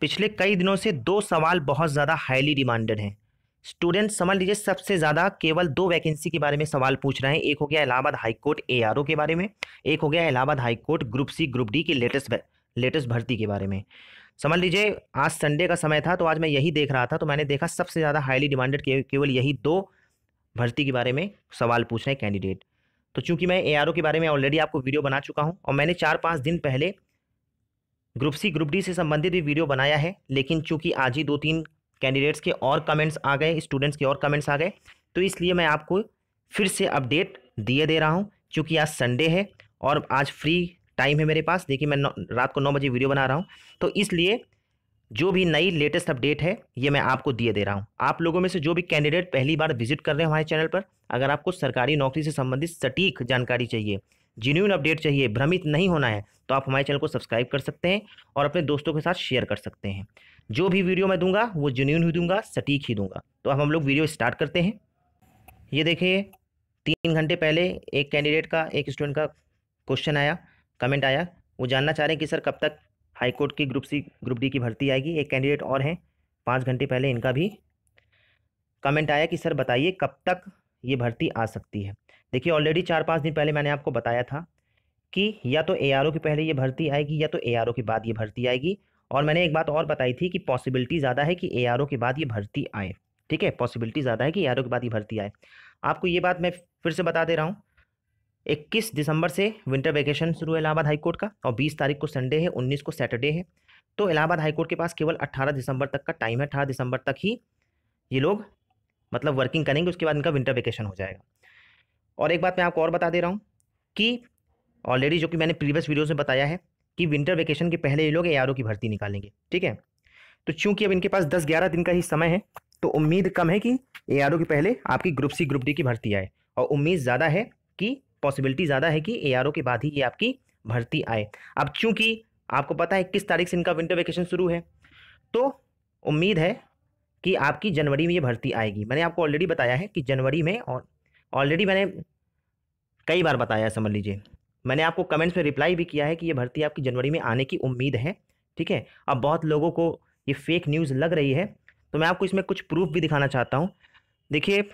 पिछले कई दिनों से दो सवाल बहुत ज़्यादा हाईली डिमांडेड हैं स्टूडेंट समझ लीजिए सबसे ज़्यादा केवल दो वैकेंसी के बारे में सवाल पूछ रहे हैं एक हो गया इलाहाबाद हाईकोर्ट ओ के बारे में एक हो गया Allahabad high court group C group D के लेटेस्ट लेटेस्ट भर्ती के बारे में समझ लीजिए आज संडे का समय था तो आज मैं यही देख रहा था तो मैंने देखा सबसे ज़्यादा हाईली डिमांडेड केवल यही दो भर्ती के बारे में सवाल पूछ रहे हैं कैंडिडेट तो चूंकि मैं एआरओ के बारे में ऑलरेडी आपको वीडियो बना चुका हूँ और मैंने चार पाँच दिन पहले ग्रुप सी ग्रुप डी से संबंधित भी वीडियो बनाया है लेकिन चूंकि आज ही दो तीन कैंडिडेट्स के और कमेंट्स आ गए स्टूडेंट्स के और कमेंट्स आ गए तो इसलिए मैं आपको फिर से अपडेट दिए दे रहा हूँ चूँकि आज संडे है और आज फ्री टाइम है मेरे पास देखिए मैं रात को नौ बजे वीडियो बना रहा हूँ तो इसलिए जो भी नई लेटेस्ट अपडेट है ये मैं आपको दिए दे रहा हूँ आप लोगों में से जो भी कैंडिडेट पहली बार विजिट कर रहे हैं हमारे चैनल पर अगर आपको सरकारी नौकरी से संबंधित सटीक जानकारी चाहिए जेन्यून अपडेट चाहिए भ्रमित नहीं होना है तो आप हमारे चैनल को सब्सक्राइब कर सकते हैं और अपने दोस्तों के साथ शेयर कर सकते हैं जो भी वीडियो मैं दूंगा वो जेन्यून ही दूंगा सटीक ही दूंगा तो अब हम लोग वीडियो स्टार्ट करते हैं ये देखिए तीन घंटे पहले एक कैंडिडेट का एक स्टूडेंट का क्वेश्चन आया कमेंट आया वो जानना चाह रहे हैं कि सर कब तक हाईकोर्ट की ग्रुप सी ग्रुप डी की भर्ती आएगी एक कैंडिडेट और हैं पाँच घंटे पहले इनका भी कमेंट आया कि सर बताइए कब तक ये भर्ती आ सकती है देखिए ऑलरेडी चार पाँच दिन पहले मैंने आपको बताया था कि या तो ए के पहले ये भर्ती आएगी या तो ए के बाद ये भर्ती आएगी और मैंने एक बात और बताई थी कि पॉसिबिलिटी ज़्यादा है कि ए के बाद ये भर्ती आए ठीक है पॉसिबिलिटी ज़्यादा है कि ए के बाद ये भर्ती आए आपको ये बात मैं फिर से बता दे रहा हूँ इक्कीस दिसंबर से विंटर वैकेशन शुरू है इलाहाबाद हाईकोर्ट का और बीस तारीख को संडे है उन्नीस को सैटरडे है तो इलाहाबाद हाईकोर्ट के पास केवल अट्ठारह दिसंबर तक का टाइम है अठारह दिसंबर तक ही ये लोग मतलब वर्किंग करेंगे उसके बाद इनका विंटर वेकेशन हो जाएगा और एक बात मैं आपको और बता दे रहा हूँ कि ऑलरेडी जो कि मैंने प्रीवियस वीडियोज़ में बताया है कि विंटर वेकेशन के पहले ये लोग ए की भर्ती निकालेंगे ठीक है तो चूंकि अब इनके पास दस ग्यारह दिन का ही समय है तो उम्मीद कम है कि ए के पहले आपकी ग्रुप सी ग्रुप डी की भर्ती आए और उम्मीद ज़्यादा है कि पॉसिबिलिटी ज़्यादा है कि ए के बाद ही ये आपकी भर्ती आए अब चूंकि आपको पता है इक्कीस तारीख से इनका विंटर वेकेशन शुरू है तो उम्मीद है कि आपकी जनवरी में ये भर्ती आएगी मैंने आपको ऑलरेडी बताया है कि जनवरी में और ऑलरेडी मैंने कई बार बताया समझ लीजिए मैंने आपको कमेंट्स में रिप्लाई भी किया है कि ये भर्ती आपकी जनवरी में आने की उम्मीद है ठीक है अब बहुत लोगों को ये फेक न्यूज़ लग रही है तो मैं आपको इसमें कुछ प्रूफ भी दिखाना चाहता हूँ देखिए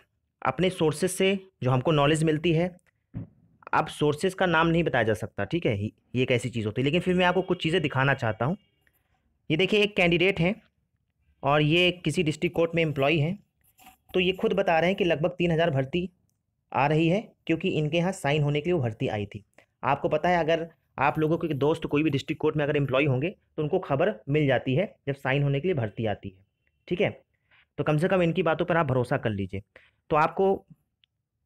अपने सोर्सेज से जो हमको नॉलेज मिलती है अब सोर्सेज का नाम नहीं बताया जा सकता ठीक है ये कैसी चीज़ होती है लेकिन फिर मैं आपको कुछ चीज़ें दिखाना चाहता हूँ ये देखिए एक कैंडिडेट हैं और ये किसी डिस्ट्रिक्ट कोर्ट में एम्प्लॉय हैं तो ये खुद बता रहे हैं कि लगभग तीन हज़ार भर्ती आ रही है क्योंकि इनके यहाँ साइन होने के लिए वो भर्ती आई थी आपको पता है अगर आप लोगों के दोस्त कोई भी डिस्ट्रिक्ट कोर्ट में अगर एम्प्लॉय होंगे तो उनको खबर मिल जाती है जब साइन होने के लिए भर्ती आती है ठीक है तो कम से कम इनकी बातों पर आप भरोसा कर लीजिए तो आपको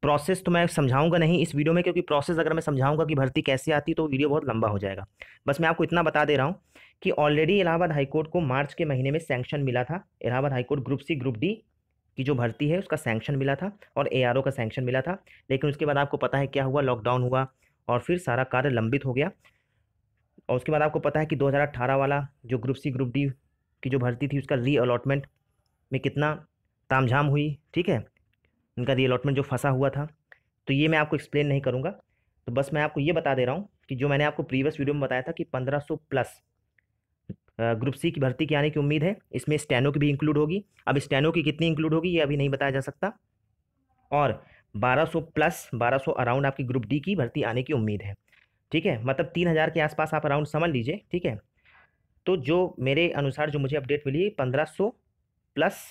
प्रोसेस तो मैं समझाऊंगा नहीं इस वीडियो में क्योंकि प्रोसेस अगर मैं समझाऊंगा कि भर्ती कैसे आती तो वीडियो बहुत लंबा हो जाएगा बस मैं आपको इतना बता दे रहा हूँ कि ऑलरेडी इलाहाबाद हाईकोर्ट को मार्च के महीने में सैंक्शन मिला था Allahabad high court group C group D की जो भर्ती है उसका सैंक्शन मिला था और ए का सैंक्शन मिला था लेकिन उसके बाद आपको पता है क्या हुआ लॉकडाउन हुआ और फिर सारा कार्य लंबित हो गया और उसके बाद आपको पता है कि 2018 वाला जो ग्रुप सी ग्रुप डी की जो भर्ती थी उसका री अलॉटमेंट में कितना तामझाम हुई ठीक है उनका रीअलॉटमेंट जो फंसा हुआ था तो ये मैं आपको एक्सप्लेन नहीं करूँगा तो बस मैं आपको ये बता दे रहा हूँ कि जो मैंने आपको प्रीवियस वीडियो में बताया था कि पंद्रह प्लस ग्रुप सी की भर्ती की आने की उम्मीद है इसमें स्टैनो की भी इंक्लूड होगी अब स्टैनो की कितनी इंक्लूड होगी ये अभी नहीं बताया जा सकता और 1200 प्लस 1200 अराउंड आपकी ग्रुप डी की भर्ती आने की उम्मीद है ठीक है मतलब 3000 के आसपास आप अराउंड समझ लीजिए ठीक है तो जो मेरे अनुसार जो मुझे अपडेट मिली है पंद्रह प्लस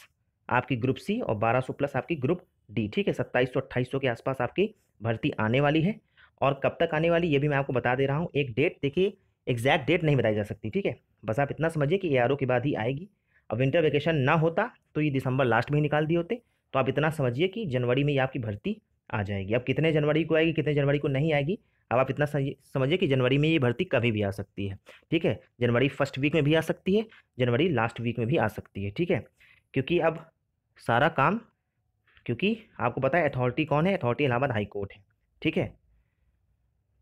आपकी ग्रुप सी और बारह प्लस आपकी ग्रुप डी ठीक है सत्ताईस सौ अट्ठाईस सौ के आसपास आपकी भर्ती आने वाली है और कब तक आने वाली ये भी मैं आपको बता दे रहा हूँ एक डेट देखिए एग्जैक्ट डेट नहीं बताई जा सकती ठीक है बस आप इतना समझिए कि ए के बाद ही आएगी अब विंटर वेकेशन ना होता तो ये दिसंबर लास्ट में ही निकाल दिए होते तो आप इतना समझिए कि जनवरी में ये आपकी भर्ती आ जाएगी अब कितने जनवरी को आएगी कितने जनवरी को नहीं आएगी अब आप इतना समझिए कि जनवरी में ये भर्ती कभी भी आ सकती है ठीक है जनवरी फर्स्ट वीक में भी आ सकती है जनवरी लास्ट वीक में भी आ सकती है ठीक है क्योंकि अब सारा काम क्योंकि आपको पता है अथॉरिटी कौन है अथॉरिटी इलाहाबाद हाई कोर्ट है ठीक है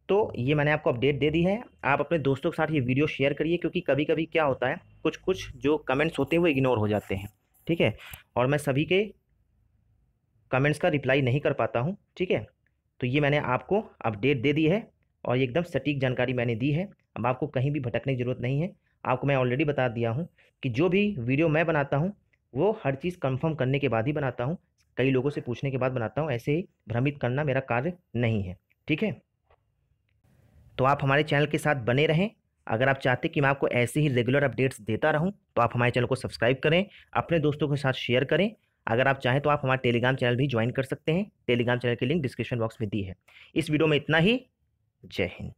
तो ये मैंने आपको अपडेट दे दी है आप अपने दोस्तों के साथ ये वीडियो शेयर करिए क्योंकि कभी कभी क्या होता है कुछ कुछ जो कमेंट्स होते हैं वो इग्नोर हो जाते हैं ठीक है और मैं सभी के कमेंट्स का रिप्लाई नहीं कर पाता हूँ ठीक है तो ये मैंने आपको अपडेट दे दी है और एकदम सटीक जानकारी मैंने दी है अब आपको कहीं भी भटकने की ज़रूरत नहीं है आपको मैं ऑलरेडी बता दिया हूँ कि जो भी वीडियो मैं बनाता हूँ वो हर चीज़ कंफर्म करने के बाद ही बनाता हूँ कई लोगों से पूछने के बाद बनाता हूँ ऐसे ही भ्रमित करना मेरा कार्य नहीं है ठीक है तो आप हमारे चैनल के साथ बने रहें अगर आप चाहते कि मैं आपको ऐसे ही रेगुलर अपडेट्स देता रहूं तो आप हमारे चैनल को सब्सक्राइब करें अपने दोस्तों के साथ शेयर करें अगर आप चाहें तो आप हमारे टेलीग्राम चैनल भी ज्वाइन कर सकते हैं टेलीग्राम चैनल की लिंक डिस्क्रिप्शन बॉक्स में दी है इस वीडियो में इतना ही जय हिंद